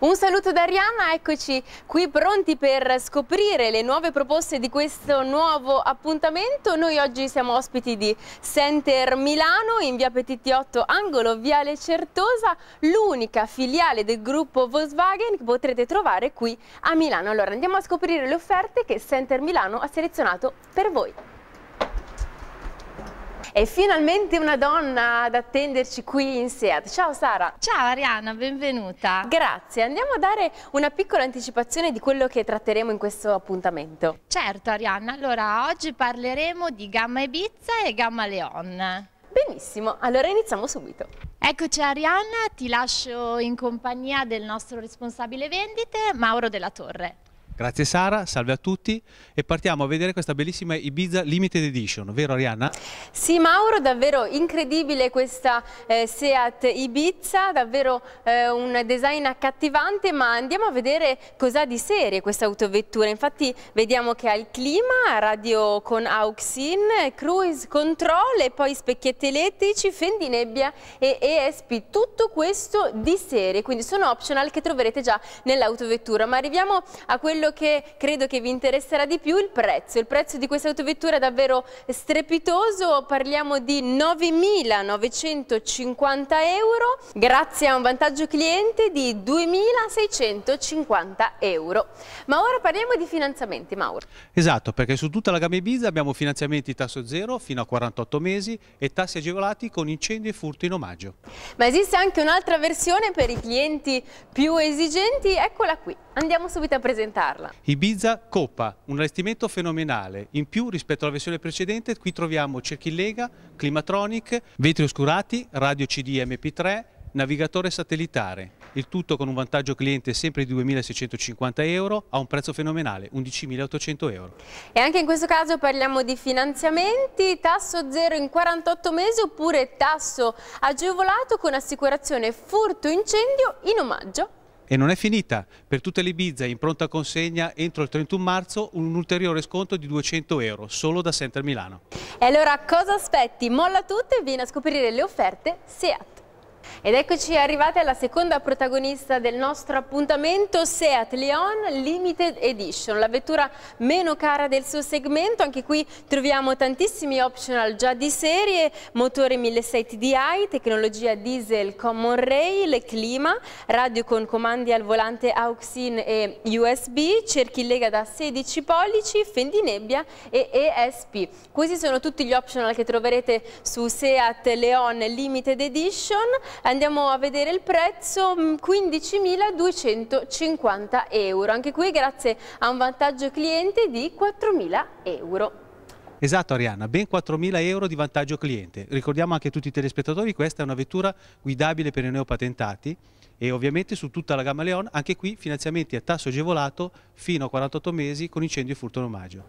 Un saluto da Arianna, eccoci qui pronti per scoprire le nuove proposte di questo nuovo appuntamento. Noi oggi siamo ospiti di Center Milano in via Petitti 8 Angolo Viale Certosa, l'unica filiale del gruppo Volkswagen che potrete trovare qui a Milano. Allora andiamo a scoprire le offerte che Center Milano ha selezionato per voi. È finalmente una donna ad attenderci qui in SEAT. Ciao Sara! Ciao Arianna, benvenuta! Grazie, andiamo a dare una piccola anticipazione di quello che tratteremo in questo appuntamento. Certo Arianna, allora oggi parleremo di Gamma Ibiza e Gamma Leon. Benissimo, allora iniziamo subito. Eccoci Arianna, ti lascio in compagnia del nostro responsabile vendite, Mauro Della Torre. Grazie Sara, salve a tutti e partiamo a vedere questa bellissima Ibiza Limited Edition, vero Arianna? Sì Mauro, davvero incredibile questa eh, Seat Ibiza, davvero eh, un design accattivante ma andiamo a vedere cos'ha di serie questa autovettura, infatti vediamo che ha il clima, radio con AUXIN, cruise control e poi specchietti elettrici, fendinebbia e ESP, tutto questo di serie, quindi sono optional che troverete già nell'autovettura, ma arriviamo a quello quello che credo che vi interesserà di più, il prezzo. Il prezzo di questa autovettura è davvero strepitoso, parliamo di 9.950 euro, grazie a un vantaggio cliente di 2.650 euro. Ma ora parliamo di finanziamenti, Mauro. Esatto, perché su tutta la gamma Ibiza abbiamo finanziamenti tasso zero fino a 48 mesi e tassi agevolati con incendi e furti in omaggio. Ma esiste anche un'altra versione per i clienti più esigenti, eccola qui. Andiamo subito a presentarla. Ibiza Coppa, un allestimento fenomenale. In più rispetto alla versione precedente qui troviamo cerchi Lega, Climatronic, vetri oscurati, radio CD MP3, navigatore satellitare. Il tutto con un vantaggio cliente sempre di 2.650 euro a un prezzo fenomenale, 11.800 euro. E anche in questo caso parliamo di finanziamenti, tasso zero in 48 mesi oppure tasso agevolato con assicurazione furto incendio in omaggio e non è finita, per tutte le Ibiza in pronta consegna entro il 31 marzo un ulteriore sconto di 200 euro solo da Center Milano. E allora cosa aspetti? Molla tutto e vieni a scoprire le offerte SEAT. Ed eccoci arrivati alla seconda protagonista del nostro appuntamento, Seat Leon Limited Edition, la vettura meno cara del suo segmento. Anche qui troviamo tantissimi optional già di serie, motore 1600 TDI, tecnologia diesel Common Rail, clima, radio con comandi al volante AUXIN e USB, cerchi lega da 16 pollici, fendinebbia e ESP. Questi sono tutti gli optional che troverete su Seat Leon Limited Edition. Andiamo a vedere il prezzo, 15.250 mm, euro. Anche qui grazie a un vantaggio cliente di 4.000 euro. Esatto Arianna, ben 4.000 euro di vantaggio cliente. Ricordiamo anche a tutti i telespettatori, questa è una vettura guidabile per i neopatentati e ovviamente su tutta la gamma Leon, anche qui finanziamenti a tasso agevolato fino a 48 mesi con incendio e furto in omaggio.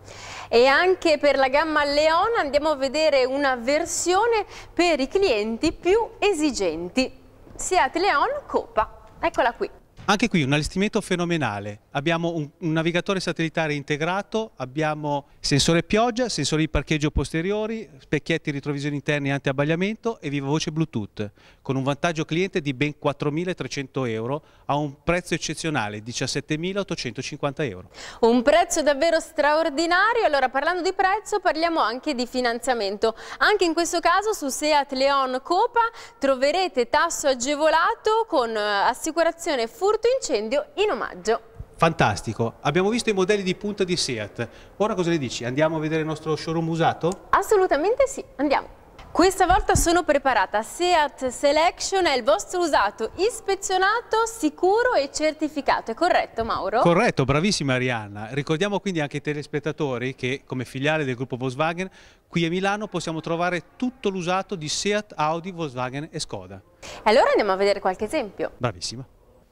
E anche per la gamma Leon andiamo a vedere una versione per i clienti più esigenti. Seat Leon Copa, eccola qui. Anche qui un allestimento fenomenale, abbiamo un, un, navigatore satellitare integrato, abbiamo sensore pioggia, sensori di parcheggio posteriori, specchietti retrovisori interni anti-abbagliamento e viva voce Bluetooth, con un vantaggio cliente di ben 4.300 euro a un prezzo eccezionale, 17.850 euro. Un prezzo davvero straordinario, allora parlando di prezzo parliamo anche di finanziamento. Anche in questo caso su Seat Leon Copa troverete tasso agevolato con eh, assicurazione furtiva incendio in omaggio. Fantastico, abbiamo visto i modelli di punta di Seat, ora cosa ne dici? Andiamo a vedere il nostro showroom usato? Assolutamente sì, andiamo. Questa volta sono preparata. SEAT Selection è il vostro usato ispezionato, sicuro e certificato. È corretto Mauro? Corretto, bravissima Arianna. Ricordiamo quindi anche ai telespettatori che come filiale del gruppo Volkswagen qui a Milano possiamo trovare tutto l'usato di SEAT, Audi, Volkswagen e Skoda. E allora andiamo a vedere qualche esempio. Bravissima.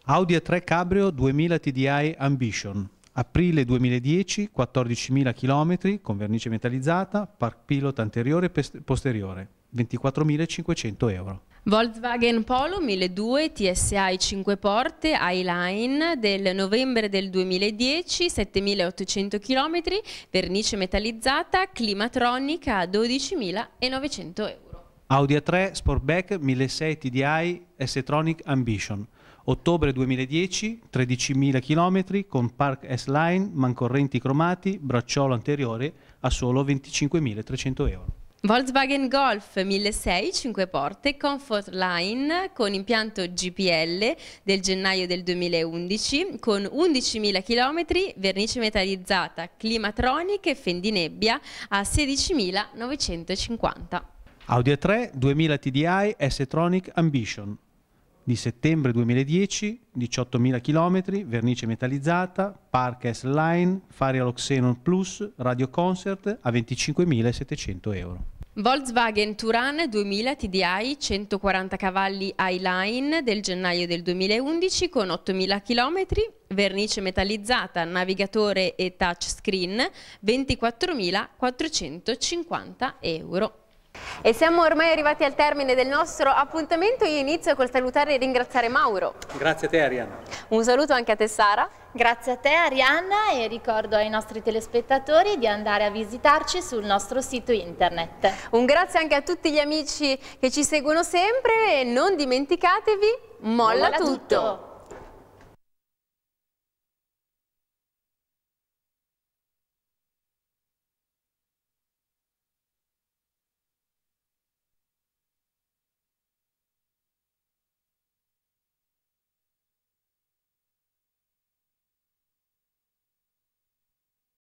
Audi A3 Cabrio 2000 TDI Ambition, aprile 2010, 14.000 km con vernice metallizzata, park pilot anteriore e posteriore, 24.500 euro. Volkswagen Polo 1200 TSI 5 porte I-Line del novembre del 2010, 7800 km, vernice metallizzata, climatronica a 12.900 euro. Audi A3 Sportback 1006 TDI S-Tronic Ambition, Ottobre 2010, 13.000 km con Park S-Line, mancorrenti cromati, bracciolo anteriore a solo 25.300 euro. Volkswagen Golf 1006 5 porte Comfort Line con impianto GPL del gennaio del 2011 con 11.000 km, vernice metallizzata, climatronic e fendinebbia a 16.950. Audi A3 2000 TDI S-Tronic Ambition di settembre 2010, 18.000 km, vernice metallizzata, Park S-Line, Faria Loxenon Plus, Radio Concert a 25.700 euro. Volkswagen Turan 2000 TDI 140 cavalli i-Line del gennaio del 2011 con 8.000 km, vernice metallizzata, navigatore e touchscreen 24.450 euro. E siamo ormai arrivati al termine del nostro appuntamento. Io inizio col salutare e ringraziare Mauro. Grazie a te Arianna. Un saluto anche a te Sara. Grazie a te Arianna e ricordo ai nostri telespettatori di andare a visitarci sul nostro sito internet. Un grazie anche a tutti gli amici che ci seguono sempre e non dimenticatevi, molla, molla tutto. tutto.